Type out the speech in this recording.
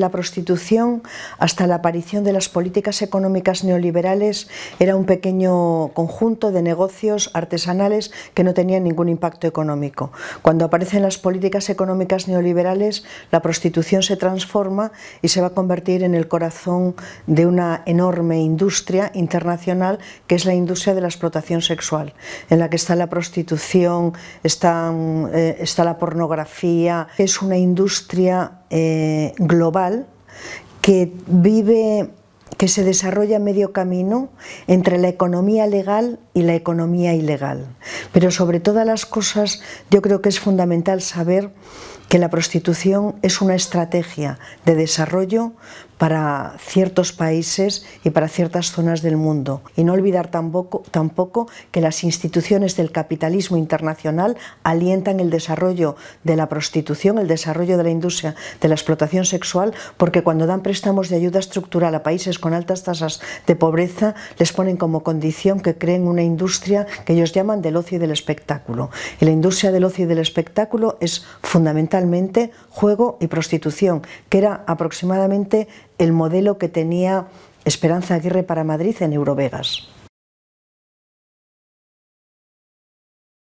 la prostitución hasta la aparición de las políticas económicas neoliberales era un pequeño conjunto de negocios artesanales que no tenían ningún impacto económico. Cuando aparecen las políticas económicas neoliberales, la prostitución se transforma y se va a convertir en el corazón de una enorme industria internacional que es la industria de la explotación sexual, en la que está la prostitución, está, eh, está la pornografía, es una industria eh, global que vive, que se desarrolla medio camino entre la economía legal y la economía ilegal. Pero sobre todas las cosas yo creo que es fundamental saber que la prostitución es una estrategia de desarrollo para ciertos países y para ciertas zonas del mundo. Y no olvidar tampoco, tampoco que las instituciones del capitalismo internacional alientan el desarrollo de la prostitución, el desarrollo de la industria de la explotación sexual, porque cuando dan préstamos de ayuda estructural a países con altas tasas de pobreza, les ponen como condición que creen una industria que ellos llaman del ocio y del espectáculo. Y la industria del ocio y del espectáculo es fundamentalmente juego y prostitución, que era aproximadamente el modelo que tenía Esperanza Aguirre para Madrid en Eurovegas.